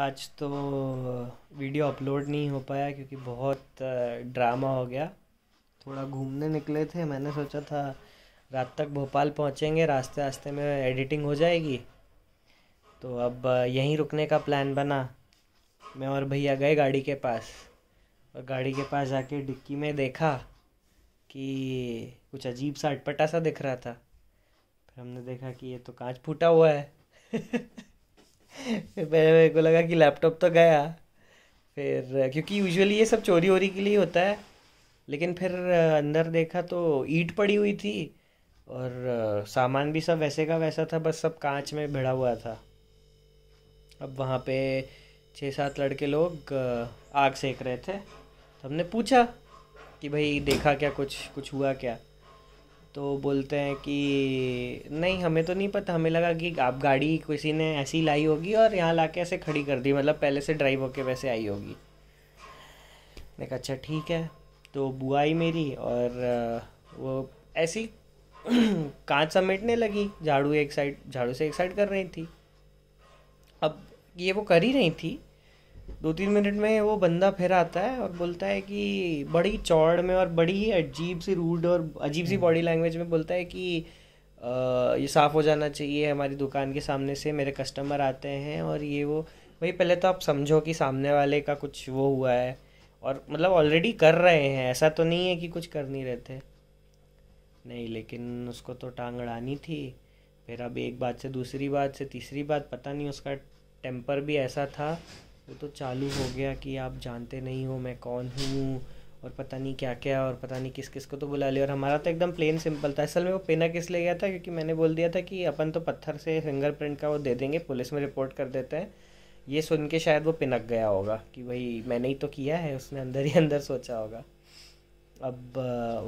आज तो video upload नहीं हो पाया क्योंकि बहुत ड्रामा हो गया थोड़ा घूमने निकले थे मैंने सोचा था रात तक भोपाल पहुंचेंगे रास्ते रास्ते में एडिटिंग हो जाएगी तो अब यहीं रुकने का प्लान बना मैं और भैया गए गाड़ी के पास और गाड़ी के पास जाके डिक्की में देखा कि कुछ अजीब सा अटपटा सा दिख रहा था फिर हमने देखा कि ये तो कांच फूटा हुआ है फिर मेरे को लगा कि लैपटॉप तो गया फिर क्योंकि यूजुअली ये सब चोरी वोरी के लिए होता है लेकिन फिर अंदर देखा तो ईट पड़ी हुई थी और सामान भी सब वैसे का वैसा था बस सब कांच में भिड़ा हुआ था अब वहाँ पे छः सात लड़के लोग आग सेक रहे थे तो हमने पूछा कि भाई देखा क्या कुछ कुछ हुआ क्या तो बोलते हैं कि नहीं हमें तो नहीं पता हमें लगा कि आप गाड़ी किसी ने ऐसी लाई होगी और यहाँ ला के ऐसे खड़ी कर दी मतलब पहले से ड्राइव होके वैसे आई होगी मैंने कहा अच्छा ठीक है तो बुआ आई मेरी और वो ऐसी कांच समेटने लगी झाड़ू एक साइड झाड़ू से एक साइड कर रही थी अब ये वो कर ही रही थी दो तीन मिनट में वो बंदा फिर आता है और बोलता है कि बड़ी चौड़ में और बड़ी अजीब सी रूड और अजीब सी हम्म। बॉडी लैंग्वेज में बोलता है कि ये साफ़ हो जाना चाहिए हमारी दुकान के सामने से मेरे कस्टमर आते हैं और ये वो भाई पहले तो आप समझो कि सामने वाले का कुछ वो हुआ है और मतलब ऑलरेडी कर रहे हैं ऐसा तो नहीं है कि कुछ कर नहीं रहते नहीं लेकिन उसको तो टांग अड़ानी थी फिर अब एक बात से दूसरी बात से तीसरी बात पता नहीं उसका टेम्पर भी ऐसा था वो तो चालू हो गया कि आप जानते नहीं हो मैं कौन हूँ और पता नहीं क्या क्या और पता नहीं किस किस को तो बुला लिया और हमारा तो एकदम प्लेन सिंपल था असल में वो पेना किस ले गया था क्योंकि मैंने बोल दिया था कि अपन तो पत्थर से फिंगर प्रिंट का वो दे देंगे पुलिस में रिपोर्ट कर देते हैं ये सुन के शायद वो पिनक गया होगा कि भाई मैंने ही तो किया है उसने अंदर ही अंदर सोचा होगा अब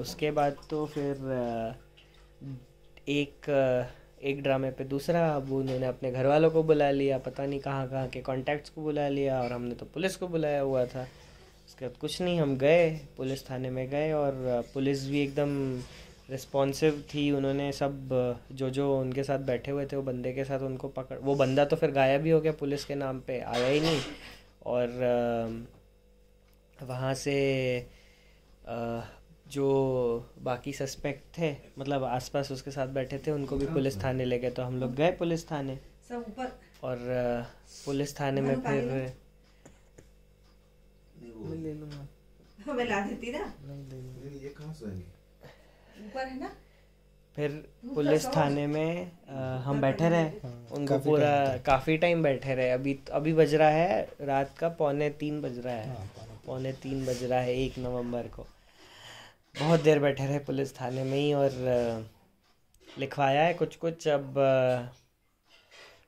उसके बाद तो फिर एक एक ड्रामे पे दूसरा अब उन्होंने अपने घर वालों को बुला लिया पता नहीं कहाँ कहाँ के कॉन्टैक्ट्स को बुला लिया और हमने तो पुलिस को बुलाया हुआ था उसके बाद कुछ नहीं हम गए पुलिस थाने में गए और पुलिस भी एकदम रिस्पॉन्सिव थी उन्होंने सब जो जो उनके साथ बैठे हुए थे वो बंदे के साथ उनको पकड़ वो बंदा तो फिर गायब भी हो गया पुलिस के नाम पे आया ही नहीं और वहाँ से जो बाकी सस्पेक्ट थे मतलब आसपास उसके साथ बैठे थे उनको भी हाँ। पुलिस थाने ले गए तो हम लोग गए पुलिस थाने और पुलिस थाने में फिर ले फिर पुलिस थाने में आ, हम बैठे रहे हाँ, उनको पूरा काफ़ी टाइम बैठे रहे अभी अभी बज रहा है रात का पौने तीन बज रहा है हाँ, पौने तीन बज रहा है एक नवंबर को बहुत देर बैठे रहे पुलिस थाने में ही और लिखवाया है कुछ कुछ अब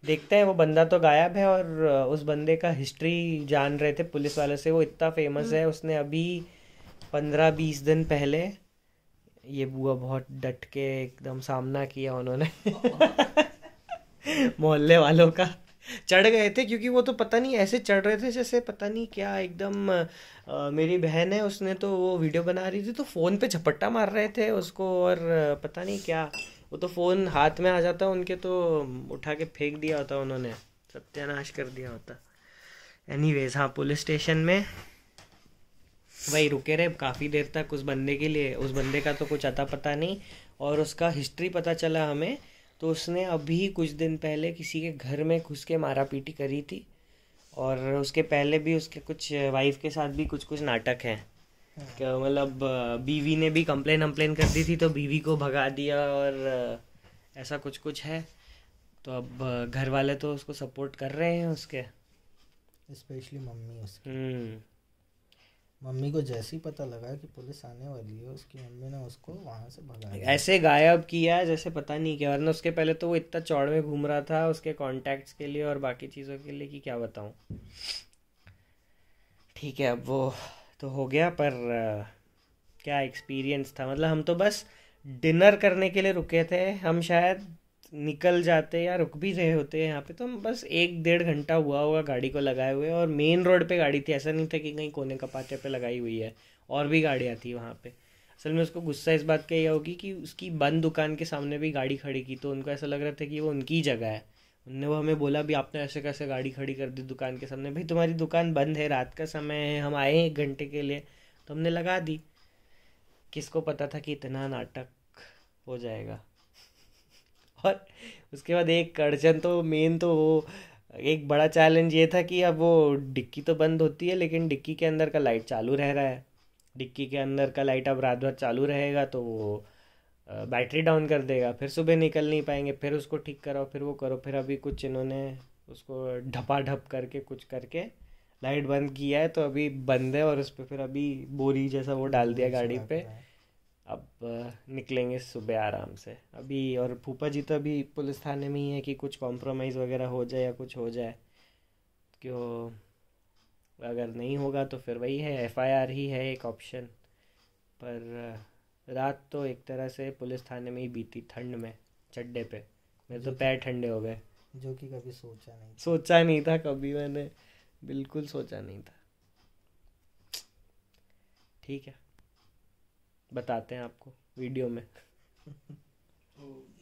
देखते हैं वो बंदा तो गायब है और उस बंदे का हिस्ट्री जान रहे थे पुलिस वाले से वो इतना फेमस है हम्म। उसने अभी पंद्रह बीस दिन पहले ये बुआ बहुत डट के एकदम सामना किया उन्होंने मोहल्ले वालों का चढ़ गए थे क्योंकि वो तो पता नहीं ऐसे चढ़ रहे थे जैसे पता नहीं क्या एकदम मेरी बहन है उसने तो वो वीडियो बना रही थी तो फ़ोन पे झपट्टा मार रहे थे उसको और पता नहीं क्या वो तो फ़ोन हाथ में आ जाता उनके तो उठा के फेंक दिया होता उन्होंने सत्यानाश कर दिया होता एनी वेज हाँ पुलिस स्टेशन में वही रुके रहे काफ़ी देर तक उस बंदे के लिए उस बंदे का तो कुछ अता पता नहीं और उसका हिस्ट्री पता चला हमें तो उसने अभी कुछ दिन पहले किसी के घर में घुस के मारा पीटी करी थी और उसके पहले भी उसके कुछ वाइफ के साथ भी कुछ कुछ नाटक हैं हाँ। मतलब बीवी ने भी कंप्लेन वम्प्लेन कर दी थी तो बीवी को भगा दिया और ऐसा कुछ कुछ है तो अब घर वाले तो उसको सपोर्ट कर रहे हैं उसके स्पेशली मम्मी उसकी हम्म। मम्मी को जैसे ही पता लगा कि पुलिस आने वाली है उसकी मम्मी ने उसको वहां से भगा ऐसे गायब किया जैसे पता नहीं क्या वरना उसके पहले तो वो इतना चौड़ में घूम रहा था उसके कॉन्टेक्ट्स के लिए और बाकी चीज़ों के लिए कि क्या बताऊँ ठीक है अब वो तो हो गया पर क्या एक्सपीरियंस था मतलब हम तो बस डिनर करने के लिए रुके थे हम शायद निकल जाते या रुक भी रहे होते हैं यहाँ पे तो हम बस एक डेढ़ घंटा हुआ होगा गाड़ी को लगाए हुए और मेन रोड पे गाड़ी थी ऐसा नहीं था कि कहीं कोने कपाते पे लगाई हुई है और भी गाड़ियाँ थी वहाँ पे असल में उसको गुस्सा इस बात का यह होगी कि उसकी बंद दुकान के सामने भी गाड़ी खड़ी की तो उनको ऐसा लग रहा था कि वो उनकी जगह है उनने वो हमें बोला भी आपने ऐसे कैसे गाड़ी खड़ी कर दी दुकान के सामने भाई तुम्हारी दुकान बंद है रात का समय है हम आए हैं एक घंटे के लिए तो हमने लगा दी किसको पता था कि इतना नाटक हो जाएगा और उसके बाद एक अड़चन तो मेन तो वो एक बड़ा चैलेंज ये था कि अब वो डिक्की तो बंद होती है लेकिन डिक्की के अंदर का लाइट चालू रह रहा है डिक्की के अंदर का लाइट अब रात भर चालू रहेगा तो वो बैटरी डाउन कर देगा फिर सुबह निकल नहीं पाएंगे फिर उसको ठीक करो फिर वो करो फिर अभी कुछ इन्होंने उसको ढपाढप करके कुछ करके लाइट बंद किया है तो अभी बंद है और उस पर फिर अभी बोरी जैसा वो डाल दिया गाड़ी पे अब निकलेंगे सुबह आराम से अभी और फूफा जी तो अभी पुलिस थाने में ही है कि कुछ कॉम्प्रोमाइज़ वगैरह हो जाए या कुछ हो जाए क्यों अगर नहीं होगा तो फिर वही है एफआईआर ही है एक ऑप्शन पर रात तो एक तरह से पुलिस थाने में ही बीती ठंड में चड्डे पे मेरे तो पैर ठंडे हो गए जो कि कभी सोचा नहीं सोचा नहीं था कभी मैंने बिल्कुल सोचा नहीं था ठीक है बताते हैं आपको वीडियो में तो